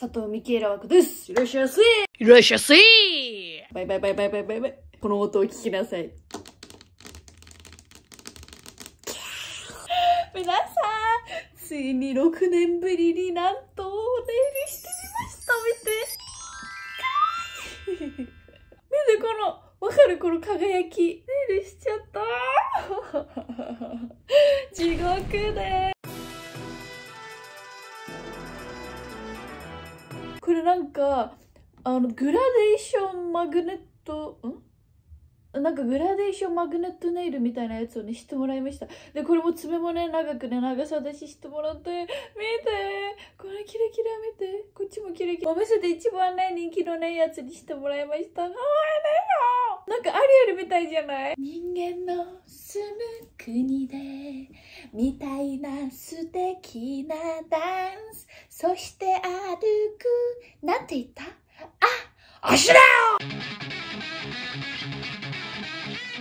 佐藤ミキエラ枠です。いらっしゃいませいらっしゃいませバイバイバイバイバイバイバイ。この音を聞きなさい。皆さん、ついに6年ぶりになんとお出入りしてみました。見て。かわいい。見てこの、わかるこの輝き。ネイルしちゃった。地獄でこれなんか、あの、グラデーションマグネット、んなんかグラデーションマグネットネイルみたいなやつをね、してもらいました。で、これも爪もね、長くね、長さ出ししてもらって、見てこれキラキラ見てこっちもキラキラ。お店で一番ね、人気のね、やつにしてもらいました。かわいいねなんかアリエルみたいじゃない人間の住む国でみたいな素敵なダンスそして歩くなんて言ったあ足だよ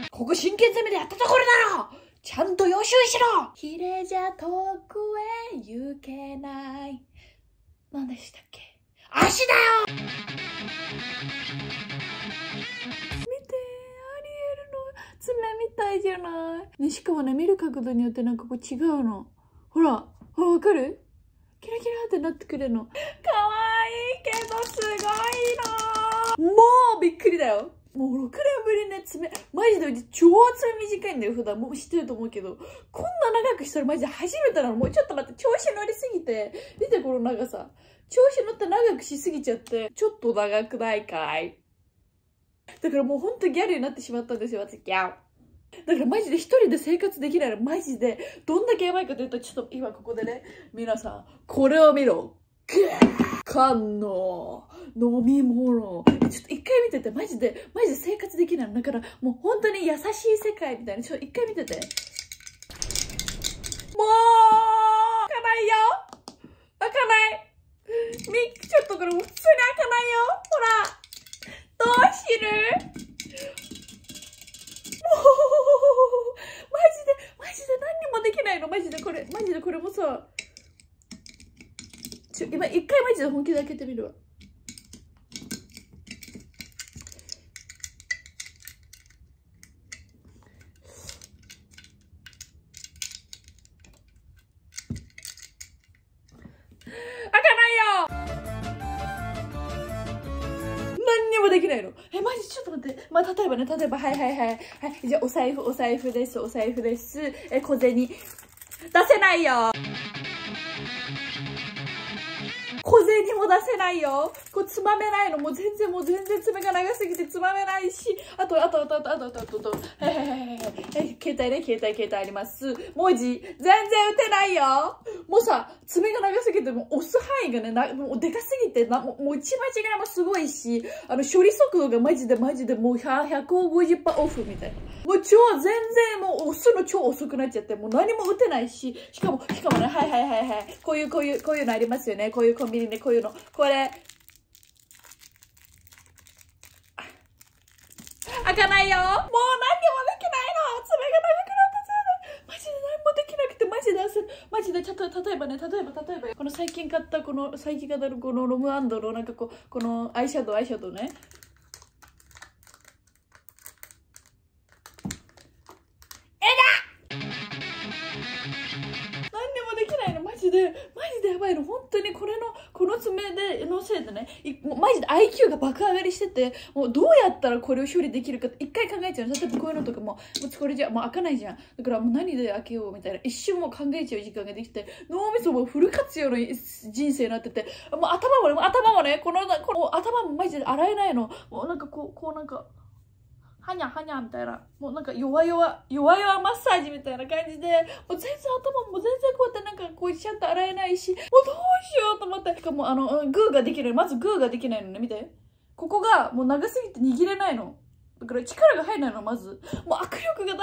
ここ真剣攻めでやったところだろちゃんと予習しろヒレじゃ遠くへ行けない何でしたっけ足だよ体じゃない。ね、しかもね、見る角度によってなんかこう違うの。ほら、ほら、わかるキラキラってなってくれるの。かわいいけどすごいなもうびっくりだよ。もう6年ぶりね、爪、マジでうち超爪短いんだよ、普段。もう知ってると思うけど。こんな長くしたらマジで初めてなの。もうちょっと待って、調子乗りすぎて。見て、この長さ。調子乗って長くしすぎちゃって、ちょっと長くないかいだからもうほんとギャルになってしまったんですよ、私。ギャー。だからマジで一人で生活できないのマジでどんだけやばいかというとちょっと今ここでね皆さんこれを見ろ缶の飲み物ちょっと一回見ててマジでマジで生活できないのだからもう本当に優しい世界みたいなちょっと一回見ててもう開かないよ開かないク、ちょっとこれ普通に開かないよほらどうする マジでマジで何にもできないのマジでこれマジでこれもさちょ今一回マジで本気で開けてみるわばね、例えば、はいはいはい。はい、じゃあ、お財布、お財布です、お財布です。え、小銭。出せないよ出せないよこうつまめないのもう全然もう全然爪が長すぎてつまめないしあとあとあとあとあとあとあとあとはいはいはいはい携帯ね携帯携帯あります文字全然打てないよもうさ爪が長すぎてもう押す範囲がねなもうでかすぎてなもう打ち間違いもすごいしあの処理速度がマジでマジでもう150%オフみたいなもう超全然もう押すの超遅くなっちゃってもう何も打てないししかもしかもねはいはいはいはいこういうこういうこういうのありますよねこういうコンビニでこういうのこれ。開かないよもう何にもできないの爪が長くなったせいでマジで何もできなくてマジで焦マジでちょっと例えばね例えば例えばこの最近買ったこの最近買ったこのロムアンドのなんかこうこのアイシャドウアイシャドウねねマジで IQ が爆上がりしててもうどうやったらこれを処理できるかって一回考えちゃう例えばこういうのとかもうこれじゃもう開かないじゃんだからもう何で開けようみたいな一瞬も考えちゃう時間ができて脳みそもフル活用の人生になっててもう頭もね頭もねこのこの頭もマジで洗えないのもうなんかこうこうなんかはにゃはにゃみたいな、もうなんか弱々、弱々マッサージみたいな感じで、もう全然頭も全然こうやってなんかこうシャッと洗えないし、もうどうしようと思った。しかもあの、グーができない。まずグーができないのね、見て。ここがもう長すぎて握れないの。だから力が入らないのまずもう握力がだんだんね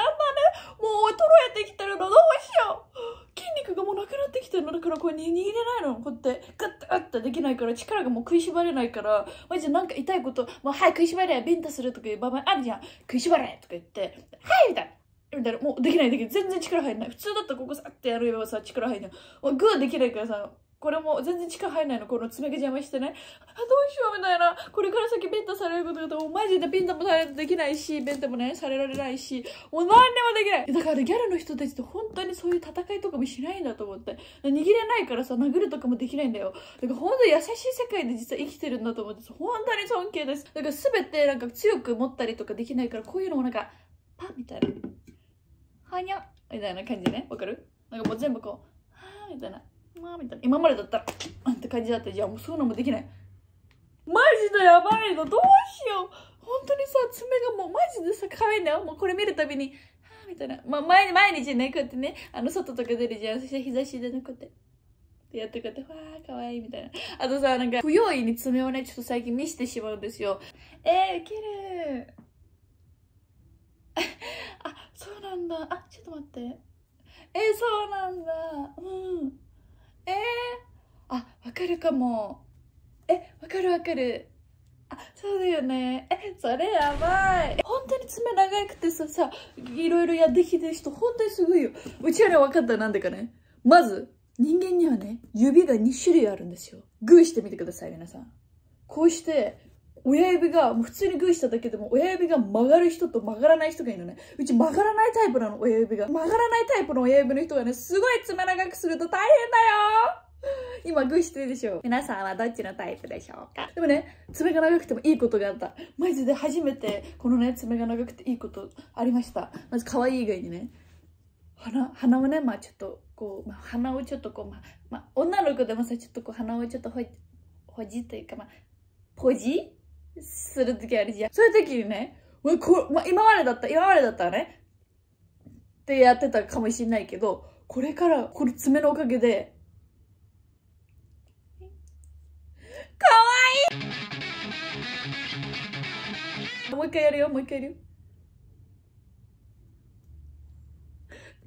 もう衰えてきてるのどうしよう筋肉がもうなくなってきてるのだからこれ握れないのこうやってガッとガッとできないから力がもう食いしばれないからマジでなんか痛いこと「もうはい食いしばれビンタする」とかいう場面あるじゃん「食いしばれ」とか言って「はい」みたいな。みたいなもうできないできない全然力入んない普通だったらここさってやればさ力入んないグーできないからさこれも全然力入らないのこの爪毛邪魔してねあどうしようみたいなこれから先ベンタされることだとマジでピンタもできないしベンタもねされられないしもう何にもできないだから、ね、ギャルの人たちって本当にそういう戦いとかもしないんだと思って握れないからさ殴るとかもできないんだよだから本当に優しい世界で実は生きてるんだと思って本当に尊敬ですだから全てなんか強く持ったりとかできないからこういうのもなんかパみたいなはにゃみたいな感じねわかるなんかもう全部こうはあみたいなまあみたいな今までだったらって感じだったじゃあもうそういうのもできないマジでやばいのどうしよう本当にさ爪がもうマジでさ可愛いんだよもうこれ見るたびにはあみたいな、まあ、毎毎日ねこうやってねあの外とか出るじゃんそして日差しでねこうやって。やってくれて、わあ、かわいいみたいな。あとさ、なんか、不用意に爪をね、ちょっと最近見してしまうんですよ。えー、ウケる あ、そうなんだ。あ、ちょっと待って。えー、そうなんだ。うん。えー、あわかるかもえわかるわかるあそうだよねえそれやばい本当に爪長くてささいろいろやってきてる人本当にすごいようちはね分かったなんでかねまず人間にはね指が2種類あるんですよグーしてみてください皆さんこうして親指が、普通にグーしただけでも、親指が曲がる人と曲がらない人がいるのね。うち曲がらないタイプなの、親指が。曲がらないタイプの親指の人がね、すごい爪長くすると大変だよ今グーしてるでしょ皆さんはどっちのタイプでしょうかでもね爪が長くてもいいことがあったマジで初めてこのね爪が長くていいことありましたまず可愛い以外にね鼻鼻をねまあちょっとこう、まあ、鼻をちょっとこう、まあ、まあ、女の子でもさちょっとこう鼻をちょっとほほじというかまあポジする時あるじゃん。そういう時にね、こま今までだった、今までだったらね、ってやってたかもしれないけど、これから、これ爪のおかげで、かわいいもう一回やるよ、もう一回やるよ。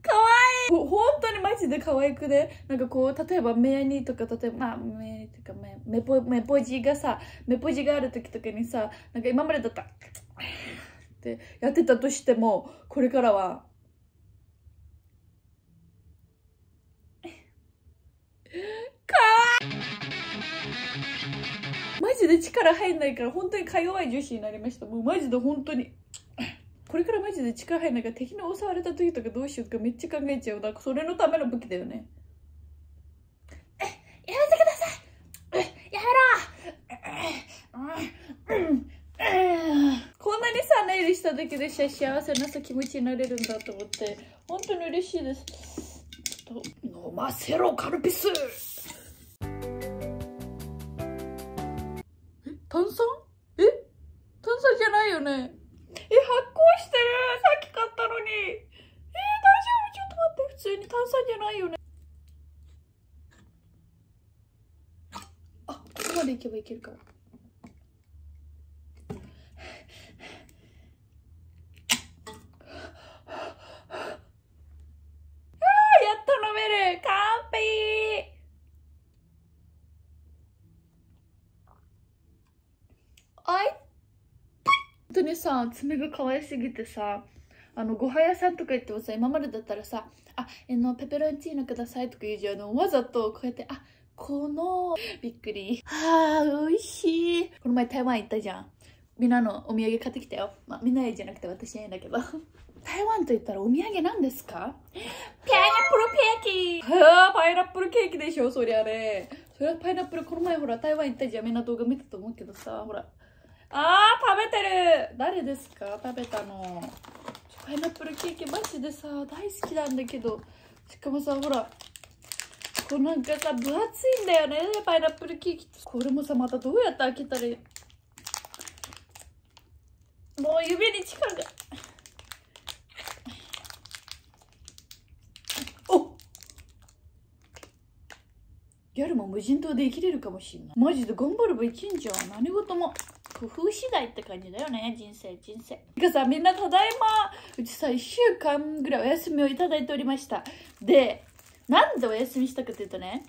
かわいいほ本当にマジで可愛くね。なんかこう、例えば目にとか、例えば、まあ、目とか目、目ぽ、目ぽじがさ、目ぽじがある時とかにさ、なんか今までだった、ってやってたとしても、これからは、かわいいマジで力入んないから、本当にか弱い女子になりました。もうマジで本当に。これからマジで力入んないか敵の襲われた時とかどうしようとかめっちゃ考えちゃうだそれのための武器だよねえやめてくださいやめろ、こんなにさネイルしただけで幸せなさ気持ちになれるんだと思って本当に嬉しいですと飲ませろカルピス炭酸え炭酸じゃないよね炭酸じゃないよねあここまでいけばいけるから本当にさ爪が可愛すぎてさあのごはやさんとか言ってもさ今までだったらさ「ああのペペロンチーノください」とか言うじゃんわざとこうやって「あこのびっくりあお美味しいこの前台湾行ったじゃんみんなのお土産買ってきたよまあみんなじゃなくて私なんだけど 台湾と言ったらお土産何ですかパイナップルケーキあパイナップルケーキでしょそりゃねそれはパイナップルこの前ほら台湾行ったじゃんみんな動画見たと思うけどさほらあー食べてる誰ですか食べたのパイナップルケーキマジでさ大好きなんだけどしかもさほらこうなんかさ分厚いんだよねパイナップルケーキこれもさまたどうやって開けたらいいもう指に力がおギャルも無人島で生きれるかもしんないマジで頑張れば一日んじゃん何事も工夫次第って感じだよね人生人生てかさみんなただいまうちさ1週間ぐらいお休みをいただいておりましたでなんでお休みしたかというとね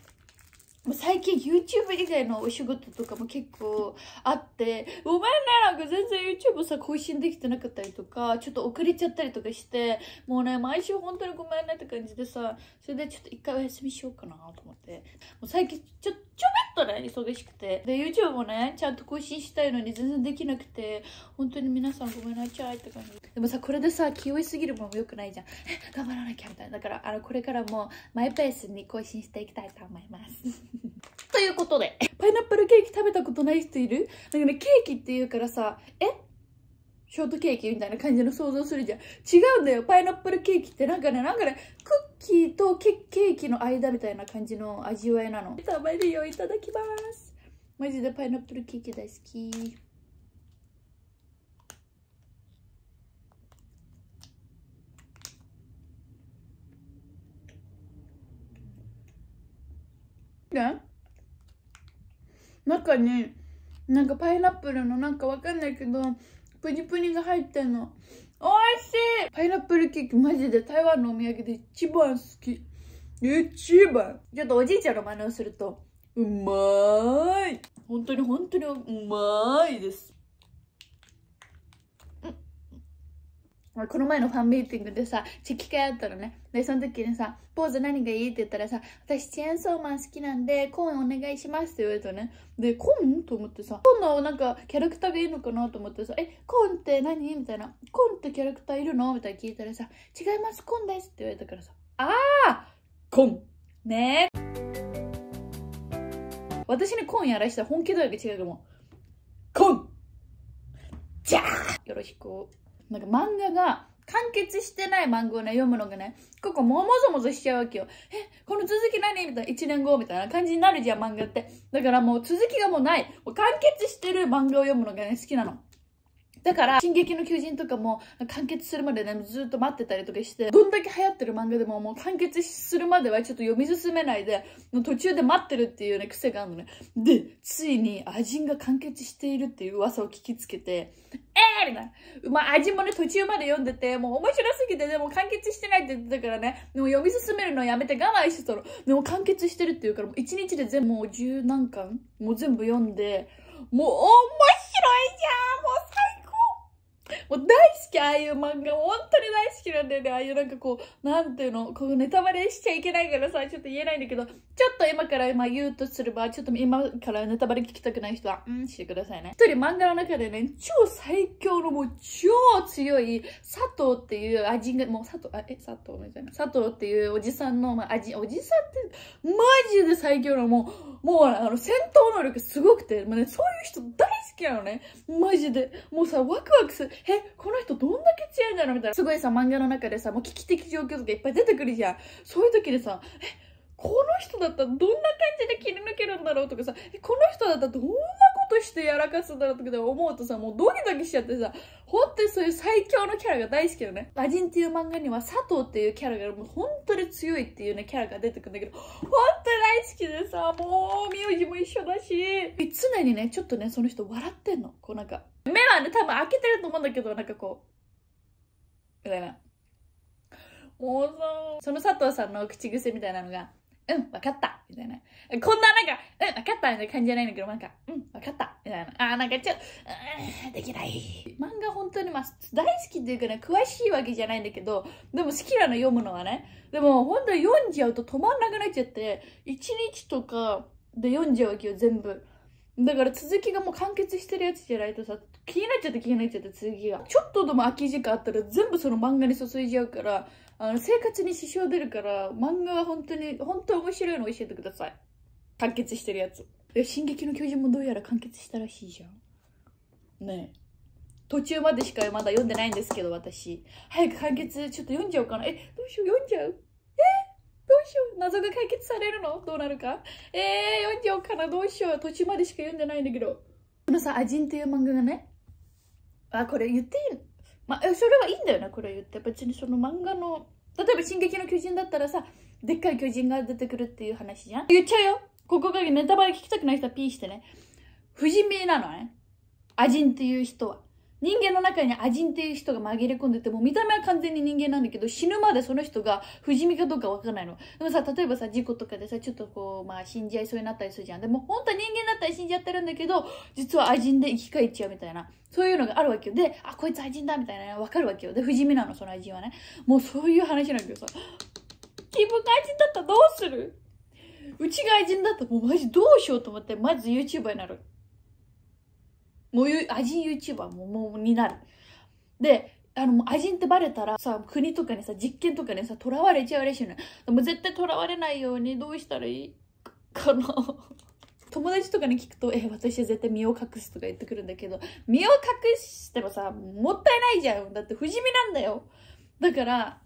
最近 YouTube 以外のお仕事とかも結構あって、ごめんね、なんか全然 YouTube さ、更新できてなかったりとか、ちょっと遅れちゃったりとかして、もうね、毎週本当にごめんねって感じでさ、それでちょっと一回お休みしようかなと思って、もう最近ちょ、ちょめっとね、忙しくて、で、YouTube もね、ちゃんと更新したいのに全然できなくて、本当に皆さんごめんなゃいって感じ。でもさ、これでさ、気負いすぎるもんも良くないじゃん。頑張らなきゃみたいな。だから、あの、これからもマイペースに更新していきたいと思います。ことで。パイナップルケーキ食べたことない人いるなんかね、ケーキって言うからさ、えショートケーキみたいな感じの想像するじゃん。違うんだよ。パイナップルケーキってなんかね、なんかね、クッキーとケーキの間みたいな感じの味わいなの。食べるよ、いただきます。マジでパイナップルケーキ大好き。な。中になんかパイナップルのなんかわかんないけどプニプニが入ってんの美味しいパイナップルケーキマジで台湾のお土産で一番好き一番ちょっとおじいちゃんの真似をするとうまーい本当に本当にうまーいですこの前のファンミーティングでさ、チェキ会あったのね。で、その時にさ、ポーズ何がいいって言ったらさ、私チェーンソーマン好きなんで、コーンお願いしますって言われたね。で、コーンと思ってさ、コーンのなんかキャラクターがいいのかなと思ってさ、え、コーンって何みたいな。コーンってキャラクターいるのみたいな聞いたらさ、違います、コーンですって言われたからさ、あーコーンねえ。私にコーンやらしたら本気度合いが違うかも。コーンじゃあよろしく。なんか漫画が完結してない漫画をね、読むのがね、ここももぞもぞしちゃうわけよ。え、この続き何みたいな、1年後みたいな感じになるじゃん、漫画って。だからもう続きがもうない。もう完結してる漫画を読むのがね、好きなの。だから、進撃の求人とかも完結するまでね、ずっと待ってたりとかして、どんだけ流行ってる漫画でももう完結するまではちょっと読み進めないで、途中で待ってるっていうね、癖があるのね。で、ついに、アジンが完結しているっていう噂を聞きつけて、えーみたいな。まあ、味もね、途中まで読んでて、もう面白すぎて、でも完結してないって言ってたからね、でも読み進めるのやめて我慢してたの。でも完結してるって言うから、もう一日で全部もう十何巻もう全部読んで、もう面白いじゃんもうもう大好き、ああいう漫画。本当に大好きなんだよね。ああいうなんかこう、なんていうの、こうネタバレしちゃいけないからさ、ちょっと言えないんだけど、ちょっと今から今言うとすれば、ちょっと今からネタバレ聞きたくない人は、うん、してくださいね。一人漫画の中でね、超最強のもう超強い、佐藤っていう味が、もう佐藤、あ、え、佐藤みたいな。佐藤っていうおじさんの、まあ、味、おじさんって、マジで最強のもう、もうあの、戦闘能力すごくて、まあね、そういう人大きなのね。マジで。もうさ、ワクワクする。え、この人どんだけ強いんだろうみたいな。すごいさ、漫画の中でさ、もう危機的状況とかいっぱい出てくるじゃん。そういう時でさ、え、この人だったらどんな感じで切り抜けるんだろうとかさ、え、この人だったらどんなこととしてやらかすんだろうって思うとさ、もうドキドキしちゃってさ、本当にそういう最強のキャラが大好きだね。魔人っていう漫画には佐藤っていうキャラがもう本当に強いっていうね、キャラが出てくるんだけど、本当に大好きでさ、もう名字も一緒だし、常にね、ちょっとね、その人笑ってんの。こうなんか、目はね、多分開けてると思うんだけど、なんかこう、みたいな。もうさ、その佐藤さんの口癖みたいなのが、うん、わかった、みたいな。こんななんか、うん、わかったみたいな感じじゃないんだけど、なんか、うん、わかった、みたいな。あー、なんかちょ、うん、できない。漫画本当にまあ、大好きっていうかね、詳しいわけじゃないんだけど、でも好きなの読むのはね。でも本当に読んじゃうと止まんなくなっちゃって、1日とかで読んじゃうわけよ、全部。だから続きがもう完結してるやつじゃないとさ、気になっちゃって気になっちゃって続きが。ちょっとでも空き時間あったら全部その漫画に注いじゃうから、あの、生活に支障出るから、漫画は本当に、本当面白いの教えてください。完結してるやつ。え、進撃の巨人もどうやら完結したらしいじゃん。ねえ。途中までしかまだ読んでないんですけど、私。早く完結、ちょっと読んじゃおうかな。え、どうしよう、読んじゃうえどうしよう謎が解決されるのどうなるかえー、読んじゃおうかなどうしよう途中までしか読んでないんだけど。このさ、アジンっていう漫画がね、あ、これ言っていいまあ、それはいいんだよなこれ言って別にその漫画の例えば「進撃の巨人」だったらさでっかい巨人が出てくるっていう話じゃん言っちゃうよここがネタバレ聞きたくない人はピーしてね不死身なのねアジンっていう人は人間の中にアジンっていう人が紛れ込んでても見た目は完全に人間なんだけど死ぬまでその人が不死身かどうかわからないのでもさ例えばさ事故とかでさちょっとこうまあ死んじゃいそうになったりするじゃんでも本当は人間だったら死んじゃってるんだけど実はアジンで生き返っちゃうみたいなそういうのがあるわけよであこいつアジンだみたいなわかるわけよで不死身なのそのアジンはねもうそういう話なんだけどさ自分がアジンだったらどうするうちがジンだったらもうマジどうしようと思って、まず YouTuber になる。もうアジン YouTuber ももうになる。で、あの、アジンってバレたらさ、国とかにさ、実験とかにさ、囚われちゃうらしいのよ。でも絶対囚われないようにどうしたらいい かな。友達とかに聞くと、え、私は絶対身を隠すとか言ってくるんだけど、身を隠してもさ、もったいないじゃん。だって不死身なんだよ。だから、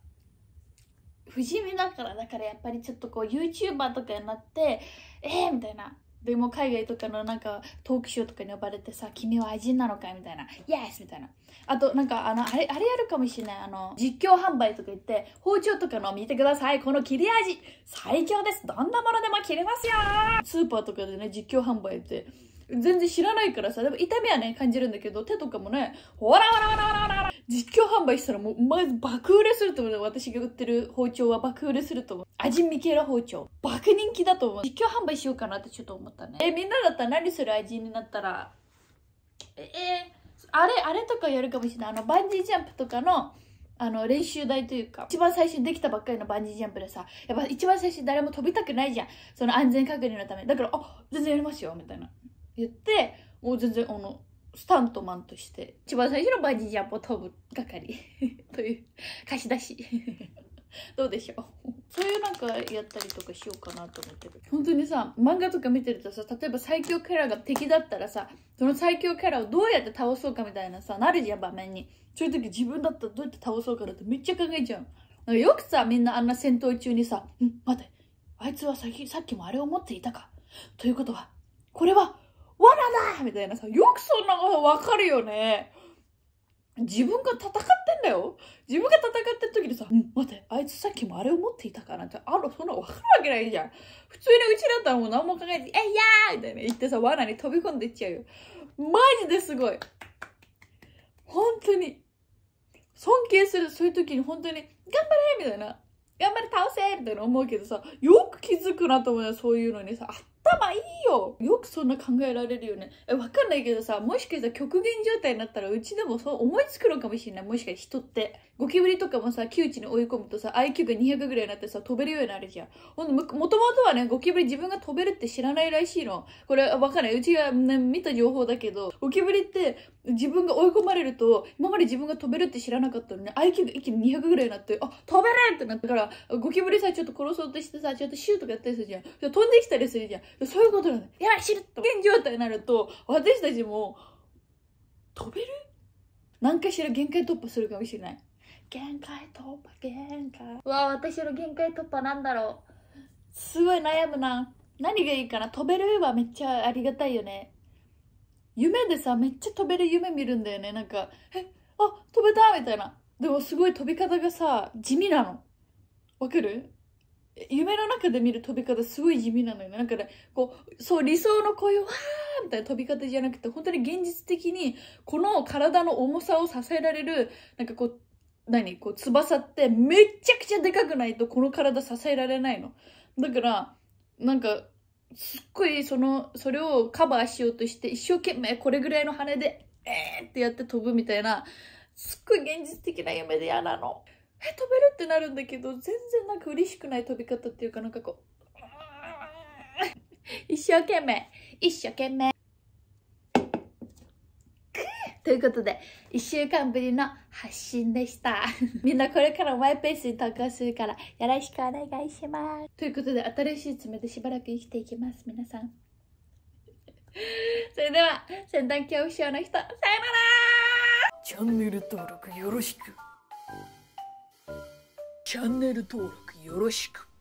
不死身だから、だからやっぱりちょっとこう YouTuber とかになって、えー、みたいな。でも海外とかのなんかトークショーとかに呼ばれてさ、君は味なのかみたいな、イエスみたいな。あとなんかあの、あれ、あれやるかもしれない。あの、実況販売とか言って、包丁とかの見てください。この切れ味、最強です。どんなものでも切れますよスーパーとかでね、実況販売って、全然知らないからさ、でも痛みはね、感じるんだけど、手とかもね、ほらほらほらほらほら実況販売したらもう、まず爆売れすると思う。私が売ってる包丁は爆売れすると思う。味見ケラ包丁。爆人気だと思う。実況販売しようかなってちょっと思ったね。え、みんなだったら何する味になったら、えー、あれ、あれとかやるかもしれない。あの、バンジージャンプとかの、あの、練習台というか、一番最初にできたばっかりのバンジージャンプでさ、やっぱ一番最初に誰も飛びたくないじゃん。その安全確認のため。だから、あ、全然やりますよ、みたいな。言って、もう全然、あの、スタントマンとして一番最初のバンジージャンプを飛ぶ係 という貸し出し どうでしょうそういうなんかやったりとかしようかなと思ってる本当にさ漫画とか見てるとさ例えば最強キャラが敵だったらさその最強キャラをどうやって倒そうかみたいなさなるじゃん場面にそういう時自分だったらどうやって倒そうかだってめっちゃ考えちゃうなんかよくさみんなあんな戦闘中にさ「ん待てあいつはさっきさっきもあれを持っていたか」ということはこれはわらだみたいなさ、よくそんなことわかるよね。自分が戦ってんだよ自分が戦ってる時にさ、待って、あいつさっきもあれを持っていたかなんて、あの、そんなわかるわけないじゃん。普通にうちだったらもう何も考えて、えいやーみたいな言ってさ、罠に飛び込んでいっちゃうよ。マジですごい。本当に。尊敬する、そういう時に本当に、頑張れみたいな。頑張れ倒せみたいな思うけどさ、よく気づくなと思うよ、そういうのにさ。あいいよよくそんな考えられるよね。え、わかんないけどさ、もしかしたら極限状態になったらうちでもそう思いつくのかもしれない。もしかして人って。ゴキブリとかもさ、窮地に追い込むとさ、IQ が200ぐらいになってさ、飛べるようになるじゃん。ほんと、もともとはね、ゴキブリ自分が飛べるって知らないらしいの。これ、わかんない。うちが、ね、見た情報だけど、ゴキブリって、自分が追い込まれると今まで自分が飛べるって知らなかったのに IQ が一気に200ぐらいになってあ飛べるってなったからゴキブリさちょっと殺そうとしてさちょっとシューとかやったりするじゃん飛んできたりするじゃんそういうことなのやばい知るって現状態になると私たちも飛べる何かしら限界突破するかもしれない限界突破限界わ私の限界突破なんだろうすごい悩むな何がいいかな飛べるはめっちゃありがたいよね夢でさ、めっちゃ飛べる夢見るんだよね。なんか、え、あ、飛べたみたいな。でもすごい飛び方がさ、地味なの。わかる夢の中で見る飛び方すごい地味なのよ、ね、なんかね、こう、そう理想のこういうわーみたいな飛び方じゃなくて、本当に現実的に、この体の重さを支えられる、なんかこう、何こう、翼ってめちゃくちゃでかくないとこの体支えられないの。だから、なんか、すっごいその、それをカバーしようとして、一生懸命これぐらいの羽で、えーってやって飛ぶみたいな、すっごい現実的な夢で嫌なの。え、飛べるってなるんだけど、全然なんか嬉しくない飛び方っていうか、なんかこう、一生懸命、一生懸命。ということで、一週間ぶりの発信でした。みんなこれからマイペースに投稿するから、よろしくお願いします。ということで、新しい爪でしばらく生きていきます、皆さん。それでは、先端恐怖症の人、さよならチャンネル登録よろしく。チャンネル登録よろしく。